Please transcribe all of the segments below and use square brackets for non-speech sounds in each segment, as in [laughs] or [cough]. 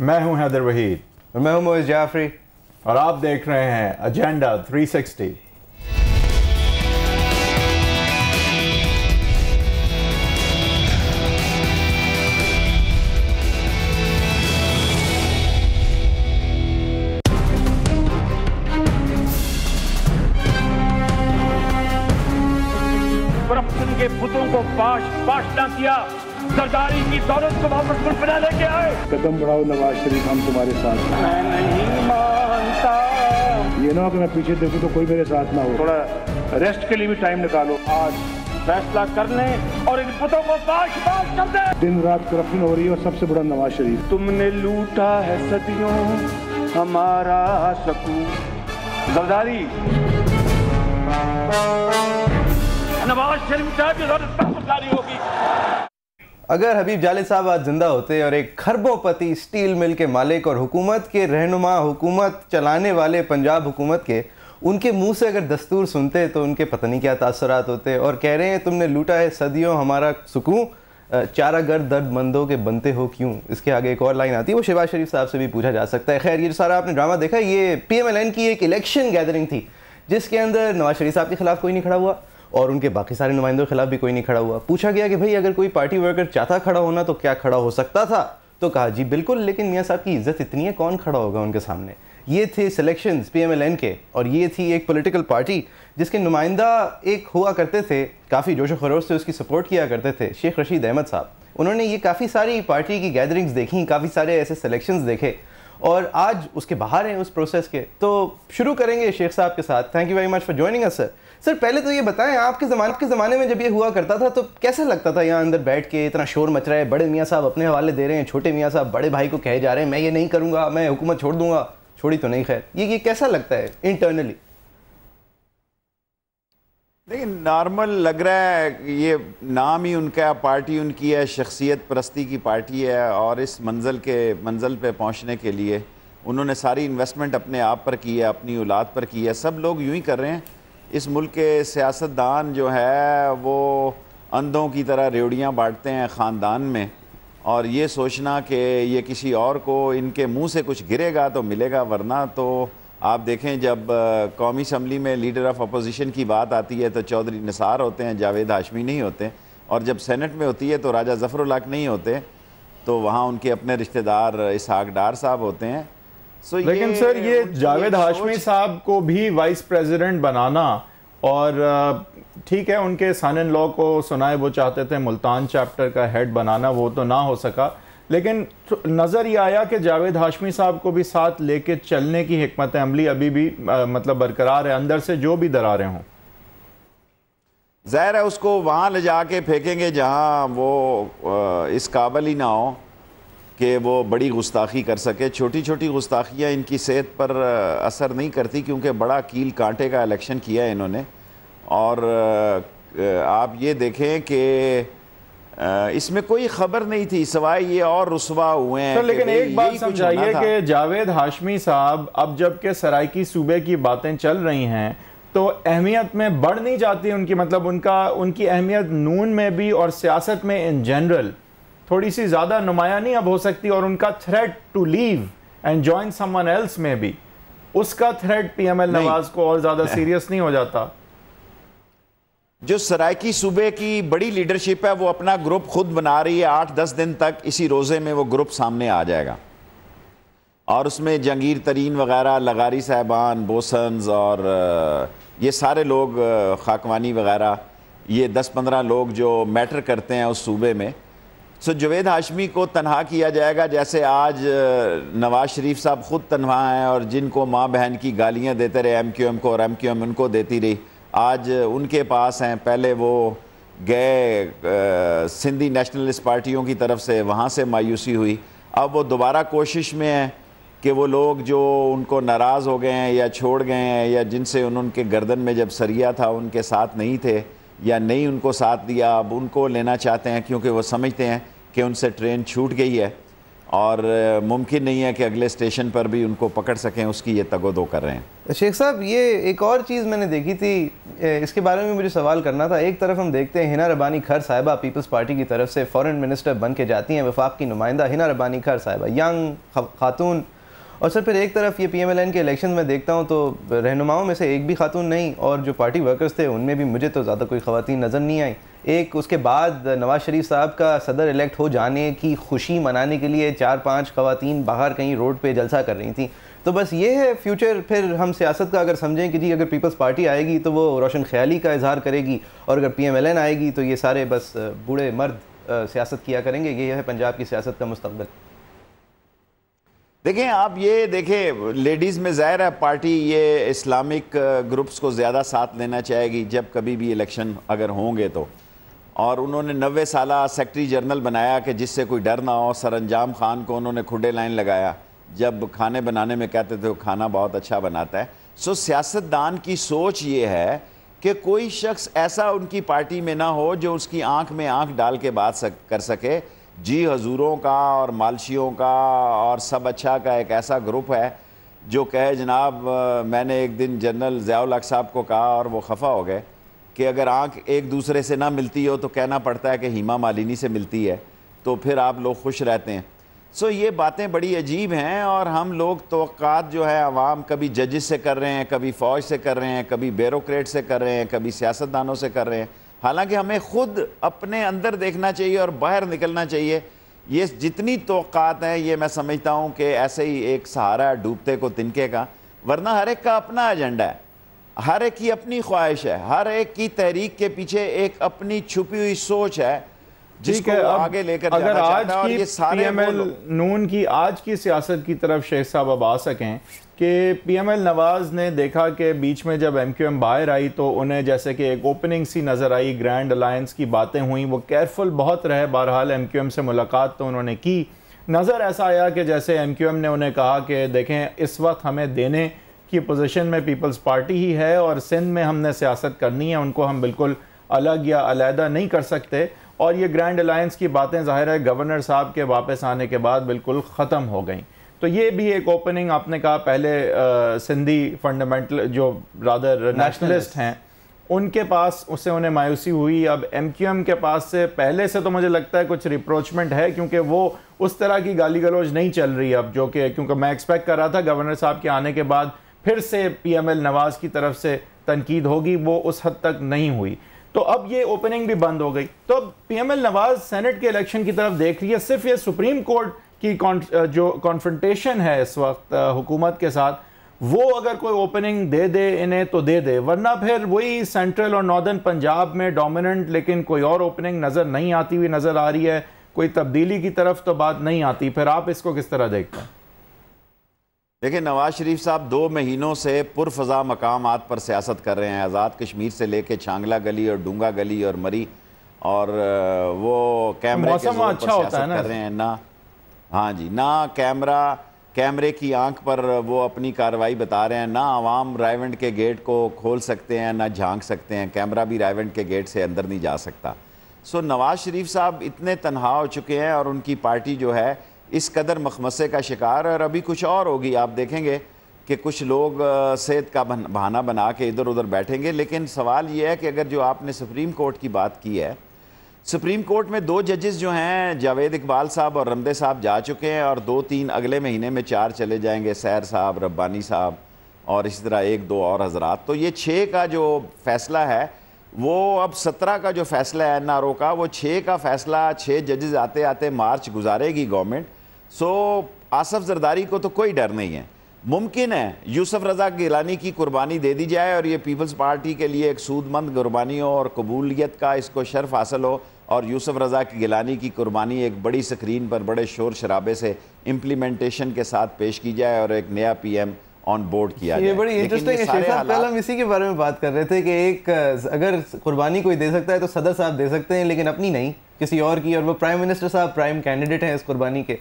मैं हूं हैदर वहीद और मैं हूं मोहित जाफरी और आप देख रहे हैं एजेंडा 360 के पुतों को पाश पाश ना किया सरदारी की दौलत को वापस मुल्क बना लेके आए कदम बढ़ाओ नवाज शरीफ हम तुम्हारे साथ मैं नहीं मानता ये ना कि मैं पीछे देखूँ तो कोई मेरे साथ ना हो थोड़ा रेस्ट के लिए भी टाइम निकालो आज फैसला कर लें और इन पुतों को बाश बाश कर दें दिन रात करप्शन हो रही है और सबसे बड़ा नवाज शरीफ तुमने लूटा है सदियों हमारा सकू जरदारी नवाज शरीफ साहब की जरूरत होगी अगर हबीब जाले साहब आज ज़िंदा होते और एक खरबोंपति स्टील मिल के मालिक और हुकूमत के रहनुमा हुकूमत चलाने वाले पंजाब हुकूमत के उनके मुंह से अगर दस्तूर सुनते तो उनके पता नहीं क्या तासरात होते और कह रहे हैं तुमने लूटा है सदियों हमारा सुकून गर्द दर्द मंदों के बनते हो क्यों इसके आगे एक और लाइन आती है वो शिवाज शरीफ साहब से भी पूछा जा सकता है खैर ये सारा आपने ड्रामा देखा ये पी की एक इलेक्शन गैदरिंग थी जिसके अंदर नवाज शरीफ साहब के खिलाफ कोई नहीं खड़ा हुआ और उनके बाकी सारे नुमाइंदों के खिलाफ भी कोई नहीं खड़ा हुआ पूछा गया कि भाई अगर कोई पार्टी वर्कर चाहता खड़ा होना तो क्या खड़ा हो सकता था तो कहा जी बिल्कुल लेकिन मियाँ साहब की इज्जत इतनी है कौन खड़ा होगा उनके सामने ये थे सिलेक्शन पी के और ये थी एक पोलिटिकल पार्टी जिसके नुमाइंदा एक हुआ करते थे काफ़ी जोश खरोश से उसकी सपोर्ट किया करते थे शेख रशीद अहमद साहब उन्होंने ये काफ़ी सारी पार्टी की गैदरिंग्स देखी काफ़ी सारे ऐसे सिलेक्शंस देखे और आज उसके बाहर हैं उस प्रोसेस के तो शुरू करेंगे शेख साहब के साथ thank you very much for joining us sir sir पहले तो ये बताएं आपके ज़माने के ज़माने में जब ये हुआ करता था तो कैसा लगता था यहाँ अंदर बैठ के इतना शोर मच रहा है बड़े मियाँ साहब अपने हवाले दे रहे हैं छोटे मियाँ साहब बड़े भाई को कहे जा रहे हैं मैं ये नहीं करूँगा मैं हुकूमत छोड़ दूँगा छोड़ी तो नहीं खैर ये ये कैसा लगता है इंटरनली देखिए नॉर्मल लग रहा है ये नाम ही उनका पार्टी उनकी है शख्सियत परस्ती की पार्टी है और इस मंजिल के मंजिल पे पहुंचने के लिए उन्होंने सारी इन्वेस्टमेंट अपने आप पर की है अपनी औलाद पर की है सब लोग यूं ही कर रहे हैं इस मुल्क के सियासतदान जो है वो अंधों की तरह रेवड़ियाँ बांटते हैं ख़ानदान में और ये सोचना कि ये किसी और को इनके मुँह से कुछ गिरेगा तो मिलेगा वरना तो आप देखें जब कौमी असम्बली में लीडर ऑफ अपोजिशन की बात आती है तो चौधरी निसार होते हैं जावेद हाशमी नहीं होते और जब सेनेट में होती है तो राजा जफरुल्लाक नहीं होते तो वहाँ उनके अपने रिश्तेदार इसहाक डार साहब होते हैं सो लेकिन ये सर ये जावेद हाशमी साहब को भी वाइस प्रेसिडेंट बनाना और ठीक है उनके सन इन लॉ को सुनाए वो चाहते थे मुल्तान चैप्टर का हेड बनाना वो तो ना हो सका लेकिन तो नज़र ये आया कि जावेद हाशमी साहब को भी साथ लेके चलने की हमत अमली अभी भी आ, मतलब बरकरार है अंदर से जो भी दरारें हों ज़ाहिर है उसको वहाँ ले जा के फेंकेंगे जहाँ वो इस काबल ही ना हो कि वो बड़ी गुस्ताखी कर सके छोटी छोटी गुस्ताखियाँ इनकी सेहत पर असर नहीं करती क्योंकि बड़ा कील कांटे का इलेक्शन किया है इन्होंने और आप ये देखें कि इसमें कोई खबर नहीं थी सवाए ये और रुसवा हुए हैं लेकिन एक बात समझाइए कि जावेद हाशमी साहब अब जबकि सराइकी सूबे की बातें चल रही हैं तो अहमियत में बढ़ नहीं जाती उनकी मतलब उनका उनकी अहमियत नून में भी और सियासत में इन जनरल थोड़ी सी ज़्यादा नुमाया नहीं अब हो सकती और उनका threat to leave and join someone else में भी उसका थ्रेट एल नवाज को और ज़्यादा सीरियस [laughs] नहीं हो जाता जो सरायकी सूबे की बड़ी लीडरशिप है वो अपना ग्रुप खुद बना रही है आठ दस दिन तक इसी रोज़े में वो ग्रुप सामने आ जाएगा और उसमें जंगीर तरीन वगैरह लगारी साहबान बोसन्स और ये सारे लोग खाकवानी वगैरह ये दस पंद्रह लोग जो मैटर करते हैं उस सूबे में सो जुवेद हाशमी को तनहा किया जाएगा जैसे आज नवाज शरीफ साहब ख़ुद तनहा हैं और जिनको माँ बहन की गालियाँ देते रहे एम क्यू एम को और एम क्यू एम उनको देती रही आज उनके पास हैं पहले वो गए सिंधी नेशनलिस्ट पार्टियों की तरफ से वहाँ से मायूसी हुई अब वो दोबारा कोशिश में हैं कि वो लोग जो उनको नाराज़ हो गए हैं या छोड़ गए हैं या जिनसे उनके गर्दन में जब सरिया था उनके साथ नहीं थे या नहीं उनको साथ दिया अब उनको लेना चाहते हैं क्योंकि वो समझते हैं कि उनसे ट्रेन छूट गई है और मुमकिन नहीं है कि अगले स्टेशन पर भी उनको पकड़ सकें उसकी ये तगोदो कर रहे हैं शेख साहब ये एक और चीज़ मैंने देखी थी इसके बारे में मुझे सवाल करना था एक तरफ हम देखते हैं हिना रबानी खर साहिबा पीपल्स पार्टी की तरफ से फॉरेन मिनिस्टर बन के जाती हैं वफाक की नुमाइंदा हिना रबानी खर साहिबा यंग खातून और सर फिर एक तरफ ये पीएमएलएन के इलेक्शन में देखता हूँ तो रहनुमाओं में से एक भी खातून नहीं और जो पार्टी वर्कर्स थे उनमें भी मुझे तो ज़्यादा कोई ख़ातन नज़र नहीं आई एक उसके बाद नवाज़ शरीफ साहब का सदर इलेक्ट हो जाने की खुशी मनाने के लिए चार पाँच खवतिन बाहर कहीं रोड पर जलसा कर रही थी तो बस ये है फ्यूचर फिर हम सियासत का अगर समझें कि जी अगर पीपल्स पार्टी आएगी तो वो रोशन ख्याली का इजहार करेगी और अगर पीएमएलएन आएगी तो ये सारे बस बूढ़े मर्द सियासत किया करेंगे ये है पंजाब की सियासत का मुस्तबिल देखें आप ये देखें लेडीज़ में ज़ाहिर है पार्टी ये इस्लामिक ग्रुप्स को ज़्यादा साथ लेना चाहेगी जब कभी भी इलेक्शन अगर होंगे तो और उन्होंने नबे साल सेक्रटरी जनरल बनाया कि जिससे कोई डर ना हो सर अंजाम खान को उन्होंने खुडे लाइन लगाया जब खाने बनाने में कहते थे खाना बहुत अच्छा बनाता है सो सियासतदान की सोच ये है कि कोई शख्स ऐसा उनकी पार्टी में ना हो जो उसकी आँख में आँख डाल के बात सक, कर सके जी हजूरों का और मालशियों का और सब अच्छा का एक ऐसा ग्रुप है जो कहे जनाब मैंने एक दिन जनरल ज़ियाल हक साहब को कहा और वो खफा हो गए कि अगर आंख एक दूसरे से ना मिलती हो तो कहना पड़ता है कि हीमा मालिनी से मिलती है तो फिर आप लोग खुश रहते हैं सो ये बातें बड़ी अजीब हैं और हम लोग तो जो है आवाम कभी जजिस से कर रहे हैं कभी फ़ौज से कर रहे हैं कभी बेरोक्रेट से कर रहे हैं कभी सियासतदानों से कर रहे हैं हालांकि हमें खुद अपने अंदर देखना चाहिए और बाहर निकलना चाहिए ये जितनी तोक़ात हैं ये मैं समझता हूँ कि ऐसे ही एक सहारा है डूबते को तिनके का वरना हर एक का अपना एजेंडा है हर एक की अपनी ख्वाहिश है हर एक की तहरीक के पीछे एक अपनी छुपी हुई सोच है ठीक है अब आगे लेकर अगर आज की पीएमएल नून की आज की सियासत की तरफ शेख साहब अब आ सकें कि पीएमएल नवाज ने देखा कि बीच में जब एमक्यूएम बाहर आई तो उन्हें जैसे कि एक ओपनिंग सी नज़र आई ग्रैंड अलायंस की बातें हुई वो केयरफुल बहुत रहे बहरहाल एमक्यूएम से मुलाकात तो उन्होंने की नज़र ऐसा आया कि जैसे एम ने उन्हें कहा कि देखें इस वक्त हमें देने की पोजिशन में पीपल्स पार्टी ही है और सिंध में हमने सियासत करनी है उनको हम बिल्कुल अलग या अलहदा नहीं कर सकते और ये ग्रैंड अलायंस की बातें ज़ाहिर है गवर्नर साहब के वापस आने के बाद बिल्कुल ख़त्म हो गई तो ये भी एक ओपनिंग आपने कहा पहले आ, सिंधी फंडामेंटल जो रादर नेशनलिस्ट हैं उनके पास उससे उन्हें मायूसी हुई अब एम के पास से पहले से तो मुझे लगता है कुछ रिप्रोचमेंट है क्योंकि वो उस तरह की गाली गलौज नहीं चल रही अब जो कि क्योंकि मैं एक्सपेक्ट कर रहा था गवर्नर साहब के आने के बाद फिर से पीएमएल नवाज़ की तरफ से तनकीद होगी वो उस हद तक नहीं हुई तो अब ये ओपनिंग भी बंद हो गई तो अब पीएमएल नवाज सेनेट के इलेक्शन की तरफ देख रही है सिर्फ ये सुप्रीम कोर्ट की जो कॉन्फ्रेंटेशन है इस वक्त हुकूमत के साथ वो अगर कोई ओपनिंग दे दे इन्हें तो दे दे वरना फिर वही सेंट्रल और नॉर्दर्न पंजाब में डोमिनेंट लेकिन कोई और ओपनिंग नज़र नहीं आती हुई नज़र आ रही है कोई तब्दीली की तरफ तो बात नहीं आती फिर आप इसको किस तरह देखते हैं देखिए नवाज शरीफ साहब दो महीनों से पुरफजा मकाम पर सियासत कर रहे हैं आज़ाद कश्मीर से लेके छांगला गली और डूंगा गली और मरी और वो कैमरे मौसम अच्छा होता है ना कर रहे हैं ना हाँ जी ना कैमरा कैमरे की आंख पर वो अपनी कार्रवाई बता रहे हैं ना आवाम रायवंड के गेट को खोल सकते हैं ना झांक सकते हैं कैमरा भी रायवंड के गेट से अंदर नहीं जा सकता सो नवाज शरीफ साहब इतने तनहा हो चुके हैं और उनकी पार्टी जो है इस कदर मखमसे का शिकार और अभी कुछ और होगी आप देखेंगे कि कुछ लोग सेहत का बहाना बना के इधर उधर बैठेंगे लेकिन सवाल ये है कि अगर जो आपने सुप्रीम कोर्ट की बात की है सुप्रीम कोर्ट में दो जजेस जो हैं जावेद इकबाल साहब और रमदे साहब जा चुके हैं और दो तीन अगले महीने में चार चले जाएंगे सैर साहब रब्बानी साहब और इसी तरह एक दो और हजरात तो ये छः का जो फैसला है वो अब सत्रह का जो फैसला है एन का वो छः का फैसला छः जजेस आते आते मार्च गुजारेगी गवर्नमेंट सो आसफ जरदारी को तो कोई डर नहीं है मुमकिन है यूसुफ रजा गिलानी की कुर्बानी दे दी जाए और ये पीपल्स पार्टी के लिए एक सूदमंद कुर्बानी हो और कबूलियत का इसको शर्फ हासिल हो और यूसुफ रजा की गिलानी की कुर्बानी एक बड़ी स्क्रीन पर बड़े शोर शराबे से इम्प्लीमेंटेशन के साथ पेश की जाए और एक नया पीएम ऑन बोर्ड किया ये बड़ी इंटरेस्टिंग है पहले हम इसी के बारे में बात कर रहे थे कि एक अगर कुर्बानी कोई दे सकता है तो सदर साहब दे सकते हैं लेकिन अपनी नहीं किसी और की और वो प्राइम मिनिस्टर साहब प्राइम कैंडिडेट हैं इस कुर्बानी के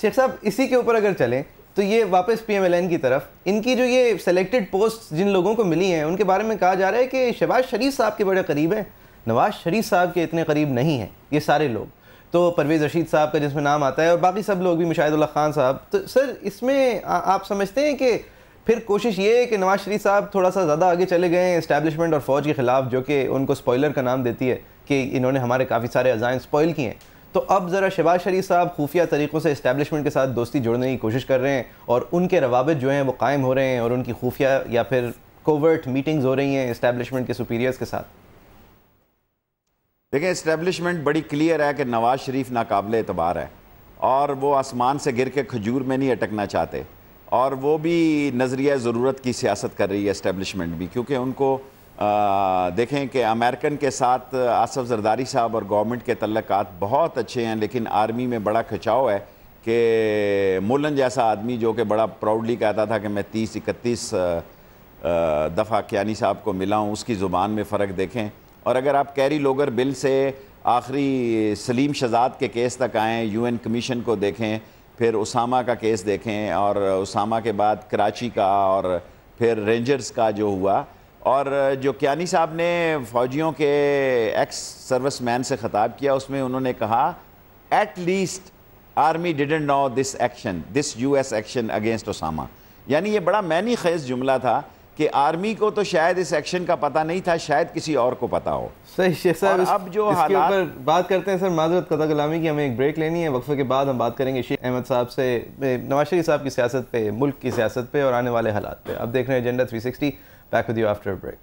शेख साहब इसी के ऊपर अगर चलें तो ये वापस एन की तरफ इनकी जो ये सेलेक्टेड पोस्ट जिन लोगों को मिली हैं उनके बारे में कहा जा रहा है कि शहबाज शरीफ साहब के बड़े करीब हैं नवाज शरीफ साहब के इतने करीब नहीं हैं ये सारे लोग तो परवेज़ रशीद साहब का जिसमें नाम आता है और बाकी सब लोग भी मुशाहिदुल्ला खान साहब तो सर इसमें आप समझते हैं कि फिर कोशिश ये है कि नवाज शरीफ साहब थोड़ा सा ज़्यादा आगे चले गए हैं इस्टेबलिशमेंट और फ़ौज के ख़िलाफ़ जो कि उनको स्पॉयलर का नाम देती है कि इन्होंने हमारे काफ़ी सारे अज़ाइन स्पॉयल किए हैं तो अब ज़रा शहबाज शरीफ साहब खुफिया तरीक़ों से इस्टेबलिशमेंट के साथ दोस्ती जोड़ने की कोशिश कर रहे हैं और उनके रवाबित जो हैं वो कायम हो रहे हैं और उनकी खुफिया या फिर कोवर्ट मीटिंग्स हो रही हैं इस्टेबलिशमेंट के सुपीरियर्स के साथ देखें इस्टेबलिशमेंट बड़ी क्लियर है कि नवाज शरीफ नाकबिल एतबार है और वो आसमान से गिर के खजूर में नहीं अटकना चाहते और वो भी नज़रिया ज़रूरत की सियासत कर रही है इस्टेबलिशमेंट भी क्योंकि उनको देखें कि अमेरिकन के साथ आसफ जरदारी साहब और गवर्नमेंट के तल्लक बहुत अच्छे हैं लेकिन आर्मी में बड़ा खिंचाव है कि मोलन जैसा आदमी जो कि बड़ा प्राउडली कहता था कि मैं तीस इकतीस दफ़ा क्यानी साहब को मिला हूँ उसकी ज़ुबान में फ़र्क देखें और अगर आप कैरी लोगर बिल से आखिरी सलीम शजाद के केस तक आएँ यू एन कमीशन को देखें फिर उसामा का केस देखें और उसामा के बाद कराची का और फिर रेंजर्स का जो हुआ और जो क्यानी साहब ने फ़ौजियों के एक्स सर्विस मैन से ख़ताब किया उसमें उन्होंने कहा at least army didn't know this action this U S action against Osama यानी ये बड़ा मैनी खेज जुमला था कि आर्मी को तो शायद इस एक्शन का पता नहीं था शायद किसी और को पता हो सही शेख साहब अब जो हालात पर बात करते हैं सर माजरत कदा गुलामी की हमें एक ब्रेक लेनी है वक्फे के बाद हम बात करेंगे शेख अहमद साहब से नवाज शरीफ साहब की सियासत पे मुल्क की सियासत पे और आने वाले हालात पे अब देख रहे हैं agenda three sixty Back with you after a break.